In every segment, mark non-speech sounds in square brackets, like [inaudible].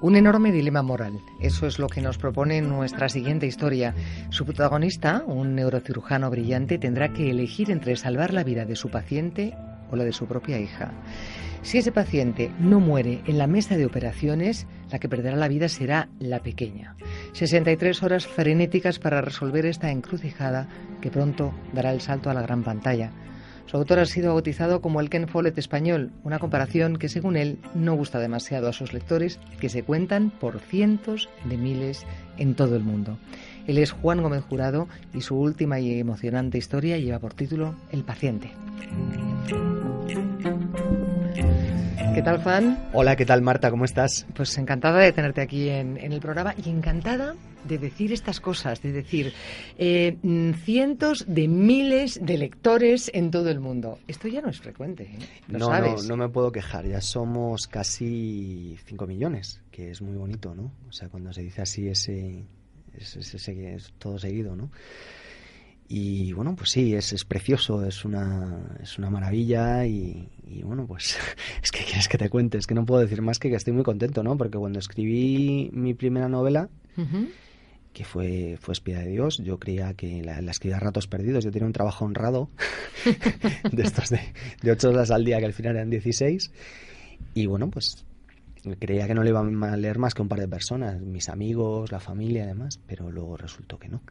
Un enorme dilema moral. Eso es lo que nos propone nuestra siguiente historia. Su protagonista, un neurocirujano brillante, tendrá que elegir entre salvar la vida de su paciente o la de su propia hija. Si ese paciente no muere en la mesa de operaciones, la que perderá la vida será la pequeña. 63 horas frenéticas para resolver esta encrucijada que pronto dará el salto a la gran pantalla. Su autor ha sido bautizado como el Ken Follett español, una comparación que según él no gusta demasiado a sus lectores, que se cuentan por cientos de miles en todo el mundo. Él es Juan Gómez Jurado y su última y emocionante historia lleva por título El paciente. ¿Qué tal, Fan? Hola, ¿qué tal, Marta? ¿Cómo estás? Pues encantada de tenerte aquí en el programa y encantada de decir estas cosas, de decir eh, mm, cientos de miles de lectores en todo el mundo. Esto ya no es frecuente. ¿eh? no, sabes. no, me puedo quejar. Ya somos casi 5 millones, que es muy bonito, ¿no? O sea, cuando se dice así, ese, ese, es todo seguido, ¿no? Y bueno, pues sí, es, es precioso, es una, es una maravilla y, bueno, pues [laughs] es que quieres que te cuente, es que no puedo decir más que que estoy muy contento, ¿no? Porque cuando escribí mi primera novela, que fue, fue espía de Dios. Yo creía que la, la escribía ratos perdidos. Yo tenía un trabajo honrado [laughs] de estos de, de 8 horas al día, que al final eran 16. Y bueno, pues creía que no le iba a leer más que un par de personas, mis amigos, la familia y pero luego resultó que no.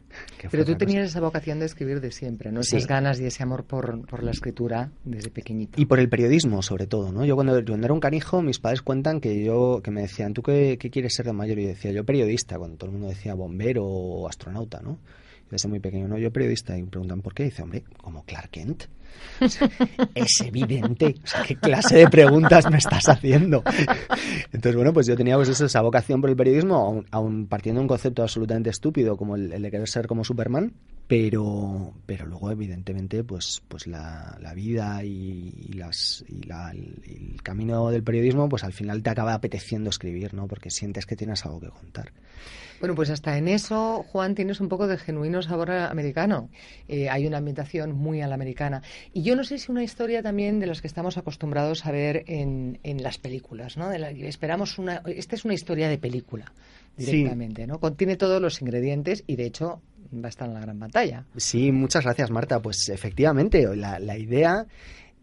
pero tú tenías esa vocación de escribir de siempre, ¿no? Esas ganas y ese amor por, la escritura desde pequeñito. Y por el periodismo, sobre todo, ¿no? Yo cuando, era un canijo, mis padres cuentan que yo, que me decían, ¿tú qué, qué quieres ser de mayor? Y yo decía, yo periodista, cuando todo el mundo decía bombero o astronauta, ¿no? desde muy pequeño, ¿no? Yo periodista y me preguntan por qué, dice, hombre, como Clark Kent. [laughs] es evidente, ¿qué clase de preguntas me estás haciendo? Entonces, bueno, pues yo tenía pues esa vocación por el periodismo, aun, partiendo de un concepto absolutamente estúpido como el, de querer ser como Superman, pero, pero luego, evidentemente, pues, pues la, vida y, las, y la, el, el, camino del periodismo, pues al final te acaba apeteciendo escribir, ¿no? Porque sientes que tienes algo que contar. Bueno, pues hasta en eso, Juan, tienes un poco de genuino sabor americano. Eh, hay una ambientación muy a la americana. Y yo no sé si una historia también de las que estamos acostumbrados a ver en, las películas, ¿no? esperamos una... Esta es una historia de película directamente, ¿no? Contiene todos los ingredientes y, de hecho, va a estar en la gran pantalla. Sí, muchas gracias, Marta. Pues efectivamente, la, idea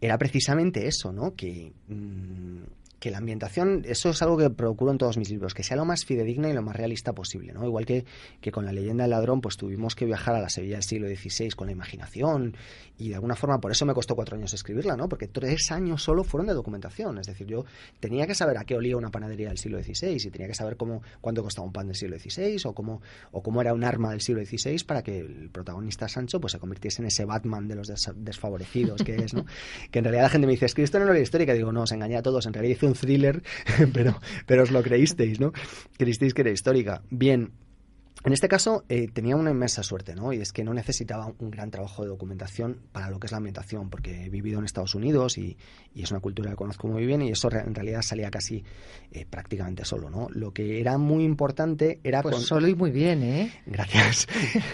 era precisamente eso, ¿no? Que... Mm, que la ambientación, eso es algo que procuro en todos mis libros, que sea lo más fidedigna y lo más realista posible, ¿no? Igual que, que con la leyenda del ladrón, pues tuvimos que viajar a la Sevilla del siglo XVI con la imaginación y de alguna forma, por eso me costó cuatro años escribirla, ¿no? Porque tres años solo fueron de documentación, es decir, yo tenía que saber a qué olía una panadería del siglo XVI y tenía que saber cómo, cuánto costaba un pan del siglo XVI o cómo, o cómo era un arma del siglo XVI para que el protagonista Sancho pues se convirtiese en ese Batman de los desfavorecidos que es, ¿no? [laughs] que en realidad la gente me dice, es que esto no era histórica, digo, no, se engaña a todos, en realidad un thriller, [laughs] pero, pero os lo creísteis, ¿no? Creísteis que era histórica. Bien, en este caso eh, tenía una inmensa suerte, ¿no? Y es que no necesitaba un gran trabajo de documentación para lo que es la ambientación, porque he vivido en Estados Unidos y, es una cultura que conozco muy bien y eso en realidad salía casi eh, prácticamente solo, ¿no? Lo que era muy importante era... Pues solo y muy bien, ¿eh? Gracias.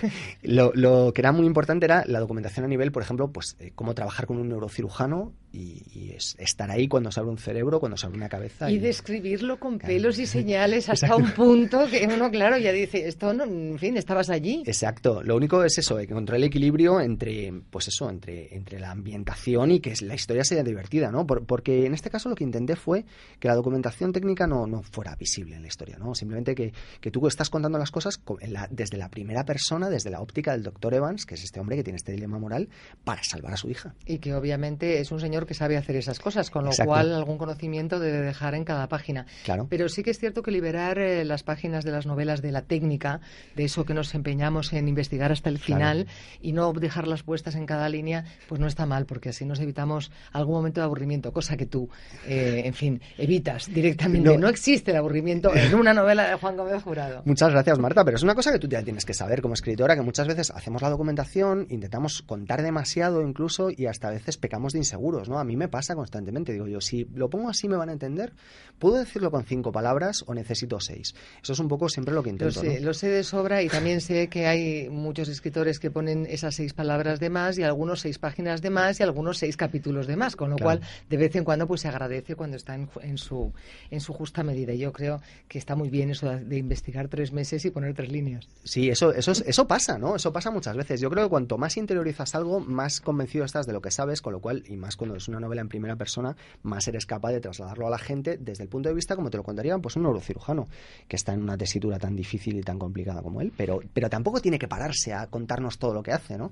[laughs] lo, que era muy importante era la documentación a nivel, por ejemplo, pues eh, cómo trabajar con un neurocirujano y, estar ahí cuando se abre un cerebro, cuando se abre una cabeza. Y, describirlo con pelos y señales hasta un punto que uno, claro, ya dice, esto, no, en fin, estabas allí. Exacto. Lo único es eso, encontrar el equilibrio entre, pues eso, entre, entre la ambientación y que la historia sea divertida, ¿no? porque en este caso lo que intenté fue que la documentación técnica no, no fuera visible en la historia, ¿no? Simplemente que, que tú estás contando las cosas desde la primera persona, desde la óptica del doctor Evans, que es este hombre que tiene este dilema moral, para salvar a su hija. Y que obviamente es un señor que sabe hacer esas cosas, con lo cual algún conocimiento debe dejar en cada página. Claro. Pero sí que es cierto que liberar eh, las páginas de las novelas de la técnica, de eso que nos empeñamos en investigar hasta el final y no dejarlas puestas en cada línea, pues no está mal, porque así nos evitamos algún momento de aburrimiento, cosa que tú, eh, en fin, evitas directamente. No, existe el aburrimiento en [laughs] una novela de Juan Gómez Jurado. Muchas gracias, Marta, pero es una cosa que tú ya tienes que saber como escritora, que muchas veces hacemos la documentación, intentamos contar demasiado incluso y hasta a veces pecamos de inseguros. A mí me pasa constantemente. Digo yo, si lo pongo así me van a entender, ¿puedo decirlo con cinco palabras o necesito seis? Eso es un poco siempre lo que intento. Lo sé, de sobra y también sé que hay muchos escritores que ponen esas seis palabras de más y algunos seis páginas de más y algunos seis capítulos de más, con lo cual de vez en cuando pues se agradece cuando está en, su, en su justa medida. Yo creo que está muy bien eso de investigar tres meses y poner tres líneas. Sí, eso, eso, eso pasa, ¿no? Eso pasa muchas veces. Yo creo que cuanto más interiorizas algo, más convencido estás de lo que sabes, con lo cual, y más cuando una novela en primera persona, más eres capaz de trasladarlo a la gente desde el punto de vista como te lo contaría pues, un neurocirujano, que está en una tesitura tan difícil y tan complicada como él, pero, pero tampoco tiene que pararse a contarnos todo lo que hace, ¿no?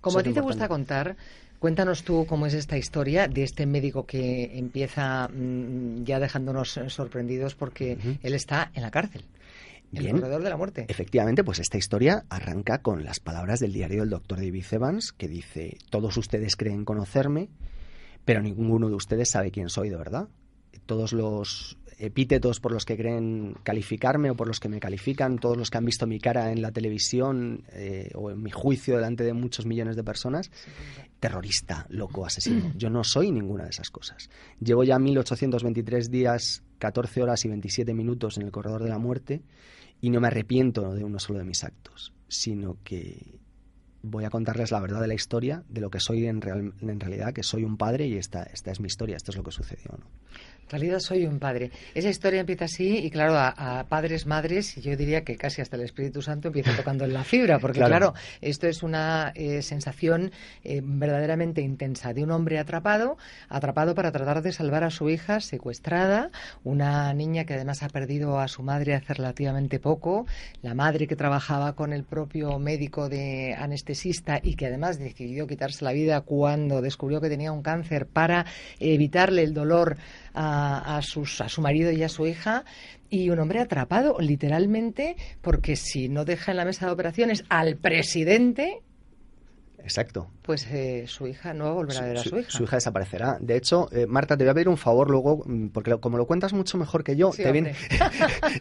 Como a ti te gusta contar, Cuéntanos tú cómo es esta historia de este médico que empieza mm, ya dejándonos sorprendidos porque él está en la cárcel. Bien. El de la muerte. Efectivamente, pues esta historia arranca con las palabras del diario del doctor David Evans que dice: Todos ustedes creen conocerme, pero ninguno de ustedes sabe quién soy de verdad. Todos los epítetos por los que creen calificarme o por los que me califican, todos los que han visto mi cara en la televisión eh, o en mi juicio delante de muchos millones de personas, terrorista, loco, asesino. [clears throat] Yo no soy ninguna de esas cosas. Llevo ya 1823 días, 14 horas y 27 minutos en el corredor de la muerte y no me arrepiento de uno solo de mis actos, sino que voy a contarles la verdad de la historia, de lo que soy en, realidad, que soy un padre y esta, esta es mi historia, esto es lo que sucedió. ¿no? En realidad soy un padre. Esa historia empieza así y claro, a, padres, madres, y yo diría que casi hasta el Espíritu Santo empieza tocando en la fibra, [laughs] porque claro, esto es una eh, sensación eh, verdaderamente intensa de un hombre atrapado, atrapado para tratar de salvar a su hija secuestrada, una niña que además ha perdido a su madre hace relativamente poco, la madre que trabajaba con el propio médico de anestesista y que además decidió quitarse la vida cuando descubrió que tenía un cáncer para evitarle el dolor a, a su marido y a su hija y un hombre atrapado literalmente porque si no deja en la mesa de operaciones al presidente Exacto. Pues eh, su hija no volverá a ver a su, hija. Su hija desaparecerá. De hecho, eh, Marta, te voy a pedir un favor luego, mm, porque como lo cuentas mucho mejor que yo, te, [laughs]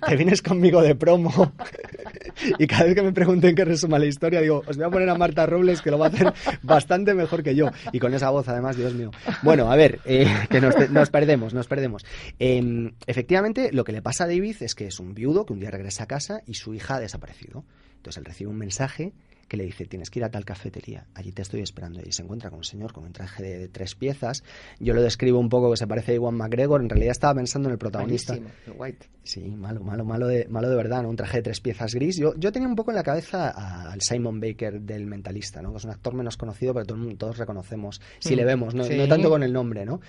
te, vienes conmigo de promo [laughs] [laughs] y cada vez que me pregunten qué resuma la historia, digo, os voy a poner a Marta Robles, que lo va a hacer [laughs] bastante mejor que yo. Y con esa voz, además, Dios mío. Bueno, a ver, eh, que nos, perdemos, nos perdemos. Em, efectivamente, lo que le pasa a David es que es un viudo que un día regresa a casa y su hija ha desaparecido. Entonces él recibe un mensaje que le dice, tienes que ir a tal cafetería, allí te estoy esperando. Y se encuentra con un señor con un traje de, tres piezas. Yo lo describo un poco que se parece a Iwan McGregor, en realidad estaba pensando en el protagonista. White. Sí, malo, malo, malo de, malo de verdad, Un traje de tres piezas gris. Yo, yo tenía un poco en la cabeza al Simon Baker del Mentalista, ¿no? Que es un actor menos conocido, pero todo, todos reconocemos, si mm. le vemos, no, tanto con el nombre, ¿no?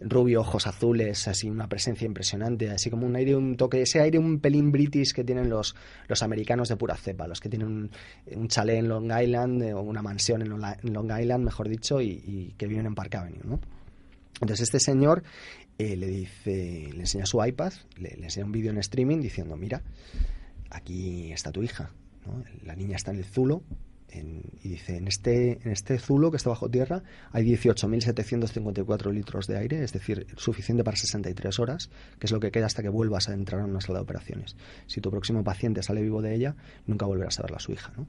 Rubio, ojos azules, así una presencia impresionante, así como un aire, un toque, ese aire un pelín british que tienen los, los americanos de pura cepa, los que tienen un, un chalén Long Island, eh, o una mansión en, Long Island, mejor dicho, y, que viven en Park Avenue, ¿no? Entonces este señor eh, le dice, le enseña su iPad, le, enseña un vídeo en streaming diciendo, mira, aquí está tu hija, ¿no? La niña está en el Zulo, y dice, en este, en este zulo que está bajo tierra hay 18.754 litros de aire, es decir, suficiente para 63 horas, que es lo que queda hasta que vuelvas a entrar a una sala de operaciones. Si tu próximo paciente sale vivo de ella, nunca volverás a verla a su hija. ¿no?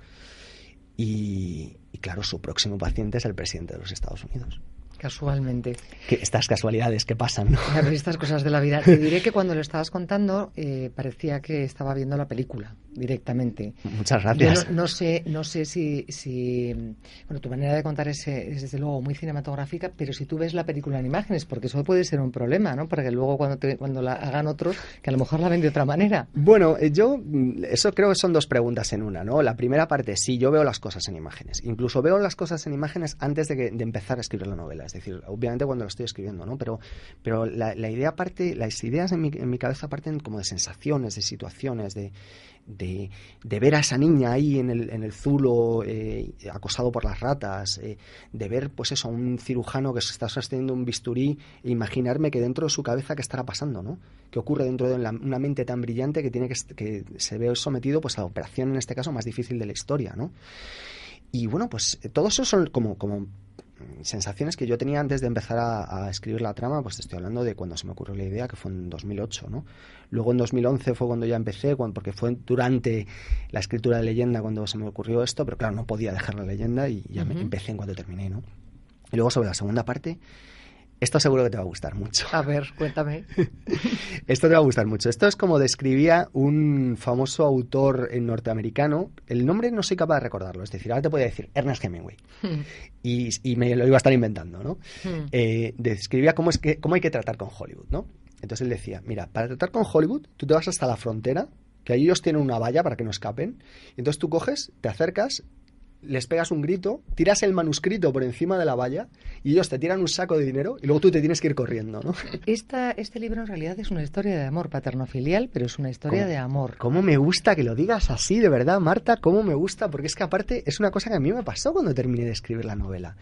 Y, claro, su próximo paciente es el presidente de los Estados Unidos. Casualmente. estas casualidades que pasan, estas cosas de la vida. Te diré que cuando lo estabas contando eh, parecía que estaba viendo la película directamente. Muchas gracias. no, sé, no sé si, si, Bueno, tu manera de contar es, desde luego muy cinematográfica, pero si tú ves la película en imágenes, porque eso puede ser un problema, ¿no? Para que luego cuando, cuando la hagan otros, que a lo mejor la ven de otra manera. Bueno, eh, yo mm, eso creo que son dos preguntas en una, ¿no? La primera parte, sí, yo veo las cosas en imágenes. Incluso veo las cosas en imágenes antes de, que, de empezar a escribir la novela. Es decir, obviamente cuando la estoy escribiendo, ¿no? Pero, pero la, idea parte, las ideas en mi, en mi cabeza parten como de sensaciones, de situaciones, de de, ver a esa niña ahí en el, zulo eh, acosado por las ratas, eh, de ver pues eso, a un cirujano que se está sosteniendo un bisturí e imaginarme que dentro de su cabeza qué estará pasando, ¿no? ¿Qué ocurre dentro de una mente tan brillante que, tiene que, se ve sometido pues a la operación en este caso más difícil de la historia, ¿no? Y bueno, pues eh, todo eso son como, como sensaciones que yo tenía antes de empezar a, escribir la trama, pues estoy hablando de cuando se me ocurrió la idea, que fue en 2008, ¿no? Luego en 2011 fue cuando ya empecé, porque fue durante la escritura de leyenda cuando se me ocurrió esto, pero claro, no podía dejar la leyenda y ya me empecé en cuanto terminé, ¿no? Y luego sobre la segunda parte, esto seguro que te va a gustar mucho. A ver, cuéntame. [laughs] Esto te va a gustar mucho. Esto es como describía un famoso autor norteamericano. El nombre no soy capaz de recordarlo. Es decir, ahora te puede decir Ernest Hemingway. Hmm. Y, me lo iba a estar inventando, ¿no? Hmm. Eh, describía cómo, es que, hay que tratar con Hollywood, ¿no? Entonces él decía, mira, para tratar con Hollywood, tú te vas hasta la frontera, que ellos tienen una valla para que no escapen. Entonces tú coges, te acercas les pegas un grito, tiras el manuscrito por encima de la valla y ellos te tiran un saco de dinero y luego tú te tienes que ir corriendo, ¿no? [laughs] Esta, este libro en realidad es una historia de amor paterno-filial, pero es una historia de amor. ¿Cómo me gusta que lo digas así, de verdad, Marta? ¿Cómo me gusta? Porque es que aparte es una cosa que a mí me pasó cuando terminé de escribir la novela.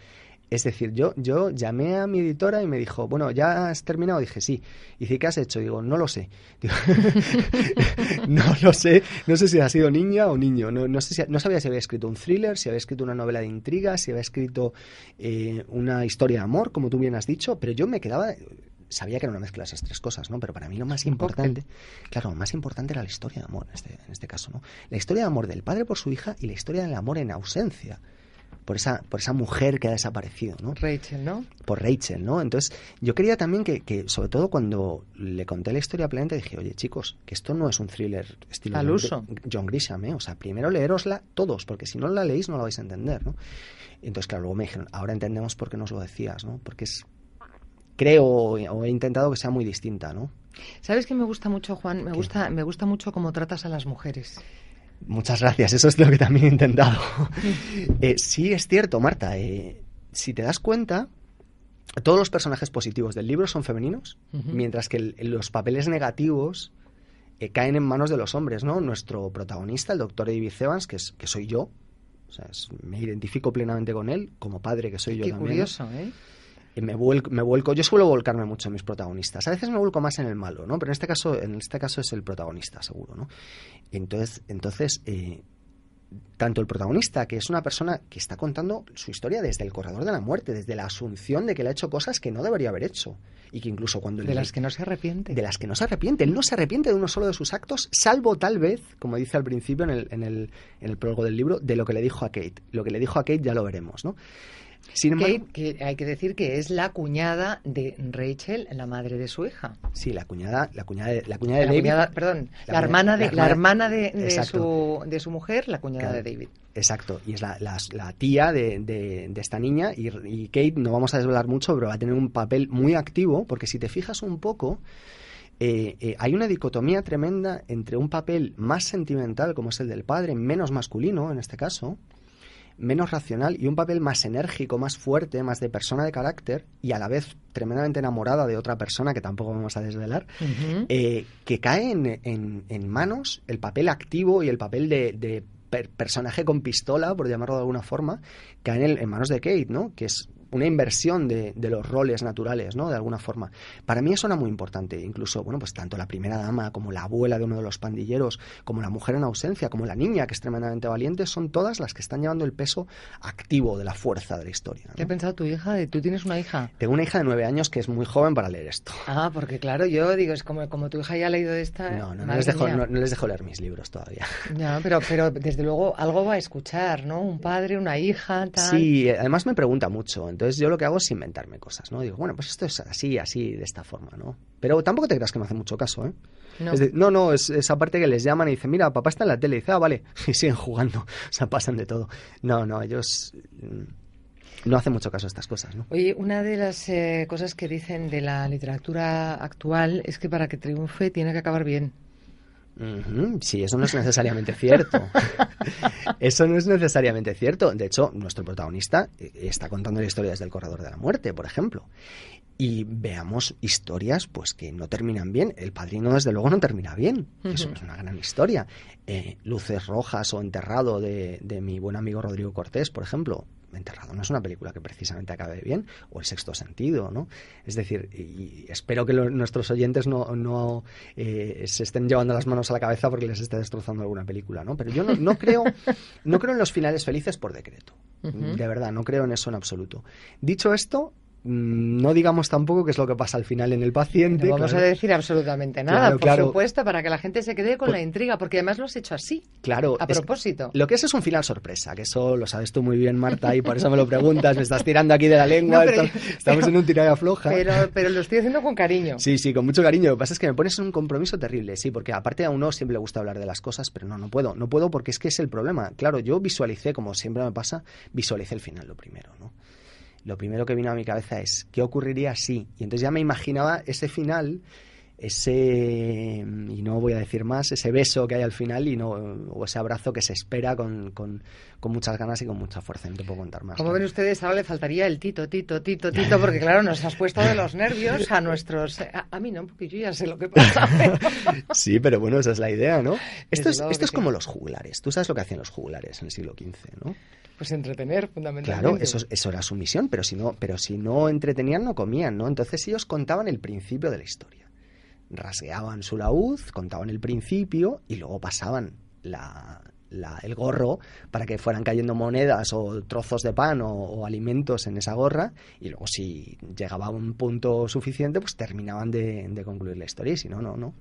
Es decir, yo, yo llamé a mi editora y me dijo, bueno, ¿ya has terminado? Dije, sí. Y ¿qué has hecho? Digo, no lo sé. [laughs] no lo sé. No sé si ha sido niña o niño. No, sé si, no sabía si había escrito un thriller, si había escrito una novela de intriga, si había escrito eh, una historia de amor, como tú bien has dicho, pero yo me quedaba... Sabía que era una mezcla de esas tres cosas, ¿no? Pero para mí lo más importante, claro, lo más importante era la historia de amor, en este, en este caso, ¿no? La historia de amor del padre por su hija y la historia del amor en ausencia por esa, por esa mujer que ha desaparecido, ¿no? Rachel, ¿no? Por Rachel, ¿no? Entonces, yo quería también que, que sobre todo cuando le conté la historia a Planeta, dije, oye, chicos, que esto no es un thriller estilo uso. John Grisham, ¿eh? O sea, primero leerosla todos, porque si no la leéis no la vais a entender, ¿no? Entonces, claro, luego me dijeron, ahora entendemos por qué nos lo decías, ¿no? Porque es, creo, o he intentado que sea muy distinta, ¿no? ¿Sabes que me gusta mucho, Juan? Me gusta, me gusta mucho cómo tratas a las mujeres. Muchas gracias, eso es lo que también he intentado. [laughs] Eh, sí, es cierto, Marta. Eh, si te das cuenta, todos los personajes positivos del libro son femeninos, mientras que los papeles negativos eh, caen en manos de los hombres, ¿no? Nuestro protagonista, el doctor David Evans, que, que soy yo, o sea, me identifico plenamente con él, como padre que soy yo también. curioso, ¿eh? me vuelco, yo suelo volcarme mucho en mis protagonistas. A veces me vuelco más en el malo, ¿no? Pero en este caso, en este caso es el protagonista, seguro, ¿no? Entonces, entonces eh, tanto el protagonista, que es una persona que está contando su historia desde el corredor de la muerte, desde la asunción de que le ha hecho cosas que no debería haber hecho. Y que incluso cuando... De las que no se arrepiente. De las que no se arrepiente. Él no se arrepiente de uno solo de sus actos, salvo tal vez, como dice al principio en el, en el, en el prólogo del libro, de lo que le dijo a Kate. Lo que le dijo a Kate ya lo veremos, ¿no? Kate, hay que decir que es la cuñada de Rachel, la madre de su hija. Sí, la cuñada, la cuñada de, la cuñada David. perdón, la, hermana de, la, hermana de, su, de su mujer, la cuñada de David. Exacto, y es la, tía de, esta niña y, Kate, no vamos a desvelar mucho, pero va a tener un papel muy activo, porque si te fijas un poco, eh, eh, hay una dicotomía tremenda entre un papel más sentimental, como es el del padre, menos masculino en este caso, menos racional y un papel más enérgico, más fuerte, más de persona de carácter y a la vez tremendamente enamorada de otra persona que tampoco vamos a desvelar, eh, que cae en, manos el papel activo y el papel de, personaje con pistola, por llamarlo de alguna forma, cae en, en manos de Kate, ¿no? Que es una inversión de, los roles naturales, ¿no? De alguna forma. Para mí eso era muy importante. Incluso, bueno, pues tanto la primera dama como la abuela de uno de los pandilleros, como la mujer en ausencia, como la niña que es tremendamente valiente, son todas las que están llevando el peso activo de la fuerza de la historia. ¿no? ¿Qué ha pensado tu hija? ¿Tú tienes una hija? Tengo una hija de nueve años que es muy joven para leer esto. Ah, porque claro, yo digo, es como, como tu hija ya ha leído esta... No, no, les, dejo, no, les dejo leer mis libros todavía. No, [laughs] pero, pero desde luego algo va a escuchar, ¿no? Un padre, una hija, tal... Sí, además me pregunta mucho entonces yo lo que hago es inventarme cosas, ¿no? Digo, bueno, pues esto es así, así, de esta forma, ¿no? Pero tampoco te creas que me hace mucho caso, ¿eh? No, no, es esa parte que les llaman y dicen, mira, papá está en la tele, y dice, ah, vale, [laughs] y siguen jugando, o sea, pasan de todo. No, no, ellos mm, no hacen mucho caso a estas cosas. ¿no? Oye, una de las eh, cosas que dicen de la literatura actual es que para que triunfe tiene que acabar bien. Sí, eso no es necesariamente cierto. [laughs] eso no es necesariamente cierto. De hecho, nuestro protagonista eh, está contando la historia desde corredor de la muerte, por ejemplo. Y veamos historias pues que no terminan bien. El padrino, desde luego, no termina bien. Eso es una gran historia. Eh, luces rojas o enterrado de, de mi buen amigo Rodrigo Cortés, por ejemplo. Enterrado no es una película que precisamente acabe bien, o El sexto sentido, ¿no? Es decir, y espero que nuestros oyentes no, eh, se estén llevando las manos a la cabeza porque les esté destrozando alguna película, ¿no? Pero yo no, creo, no creo en los finales felices por decreto. De verdad, no creo en eso en absoluto. Dicho esto, Mm, no digamos tampoco qué es lo que pasa al final en el paciente. No vamos a decir absolutamente nada, por supuesto, para que la gente se quede con la intriga, porque además lo has hecho así. Claro. A propósito. lo que es es un final sorpresa, que eso lo sabes tú muy bien, Marta, y por eso me lo preguntas, me estás tirando aquí de la [laughs] lengua, estamos en un tirada floja. Pero, pero lo estoy haciendo con cariño. Sí, sí, con mucho cariño. Lo que pasa es que me pones en un compromiso terrible, sí, porque aparte a uno siempre le gusta hablar de las cosas, pero no, no puedo, no puedo porque es que es el problema. Claro, yo visualicé, como siempre me pasa, visualicé el final lo primero, ¿no? lo primero que vino a mi cabeza es, ¿qué ocurriría si? Y entonces ya me imaginaba ese final ese, mm, y no voy a decir más, ese beso que hay al final y no, o ese abrazo que se espera con, muchas ganas y con mucha fuerza. No te puedo contar más. Como ven ustedes, ahora le faltaría el tito, tito, tito, tito, porque claro, nos has puesto de los nervios a nuestros... A, mí no, porque yo ya sé lo que pasa. [laughs] sí, pero bueno, esa es la idea, ¿no? Esto es, esto es como los juglares. Tú sabes lo que hacían los juglares en el siglo XV, ¿no? Pues entretener, fundamentalmente. Claro, eso, eso era su misión, pero si, no, pero si no entretenían, no comían, ¿no? Entonces ellos contaban el principio de la historia rasgueaban su laúd, contaban el principio y luego pasaban el gorro para que fueran cayendo monedas o trozos de pan o, alimentos en esa gorra y luego si llegaba a un punto suficiente pues terminaban de, de concluir la historia y si no, no, no.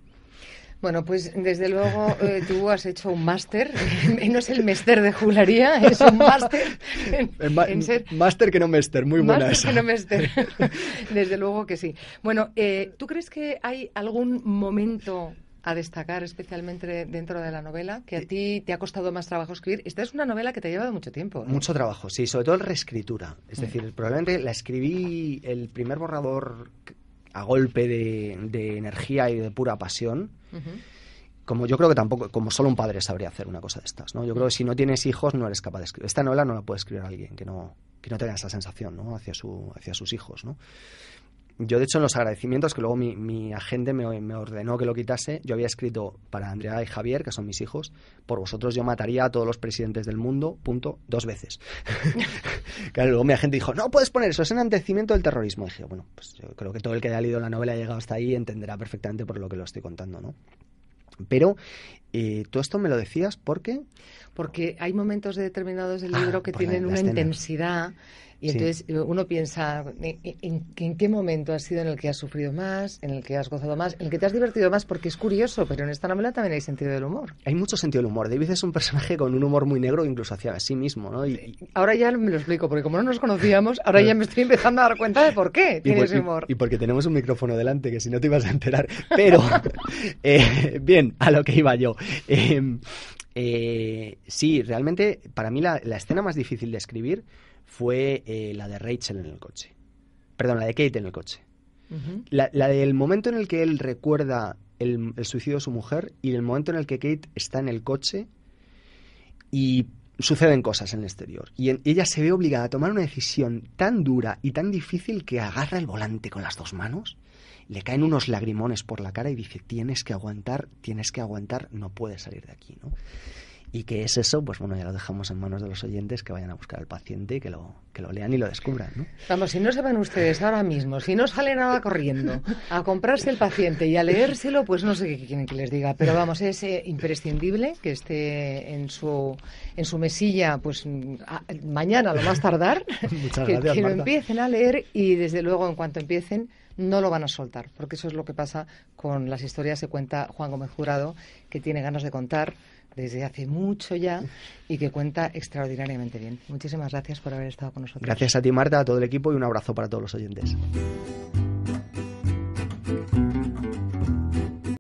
Bueno, pues desde luego eh, tú has hecho un máster, [laughs] no es el mester de jularía, es un máster en, eh, Máster que no mester, muy buena máster que no mester, [laughs] desde luego que sí. Bueno, eh, ¿tú crees que hay algún momento a destacar especialmente dentro de la novela que a ti te ha costado más trabajo escribir? Esta es una novela que te ha llevado mucho tiempo. Mucho trabajo, sí, sobre todo la reescritura. Es mm. decir, probablemente la escribí el primer borrador a golpe de, energía y de pura pasión. Como yo creo que tampoco, como solo un padre sabría hacer una cosa de estas, ¿no? Yo creo que si no tienes hijos no eres capaz de escribir. Esta novela no la puede escribir alguien que no, que no tenga esa sensación, ¿no? Hacia, su, hacia sus hijos, ¿no? Yo, de hecho, en los agradecimientos, que luego mi, mi agente me, ordenó que lo quitase, yo había escrito para Andrea y Javier, que son mis hijos, por vosotros yo mataría a todos los presidentes del mundo, punto, dos veces. [laughs] claro, luego mi agente dijo, no puedes poner eso, es un antecimiento del terrorismo. dije, bueno, pues yo creo que todo el que haya leído la novela ha llegado hasta ahí entenderá perfectamente por lo que lo estoy contando, ¿no? Pero eh, todo esto me lo decías porque... Porque hay momentos determinados del ah, libro que tienen una intensidad y entonces eh, uno piensa eh, eh, ¿en, qué momento has sido en el que has sufrido más, en el que has gozado más, en el que te has divertido más, porque es curioso, pero en esta novela también hay sentido del humor. Hay mucho sentido del humor. David es un personaje con un humor muy negro, incluso hacia sí mismo. ¿no? ahora ya me lo explico, porque como no nos conocíamos, ahora ya me estoy empezando a dar cuenta de por qué tienes humor. Y, porque tenemos un micrófono delante, que si no te ibas a enterar. Pero, [laughs] bien, a lo que iba yo. Em, eh, sí, realmente para mí la, escena más difícil de escribir fue eh, la de Rachel en el coche. Perdón, la de Kate en el coche. la, del momento en el que él recuerda el, suicidio de su mujer y el momento en el que Kate está en el coche y suceden cosas en el exterior. Y ella se ve obligada a tomar una decisión tan dura y tan difícil que agarra el volante con las dos manos le caen unos lagrimones por la cara y dice, tienes que aguantar, tienes que aguantar, no puedes salir de aquí, ¿no? ¿Y que es eso? Pues bueno, ya lo dejamos en manos de los oyentes que vayan a buscar al paciente que lo, que lo lean y lo descubran. ¿no? Vamos, si no se van ustedes ahora mismo, si no sale nada corriendo a comprarse el paciente y a leérselo, pues no sé qué quieren que les diga. Pero vamos, es eh, imprescindible que esté en su, en su mesilla pues mañana, lo más tardar, [laughs] que lo empiecen a leer y desde luego en cuanto empiecen no lo van a soltar, porque eso es lo que pasa con las historias que cuenta Juan Gómez Jurado, que tiene ganas de contar desde hace mucho ya y que cuenta extraordinariamente bien. Muchísimas gracias por haber estado con nosotros. Gracias a ti, Marta, a todo el equipo y un abrazo para todos los oyentes.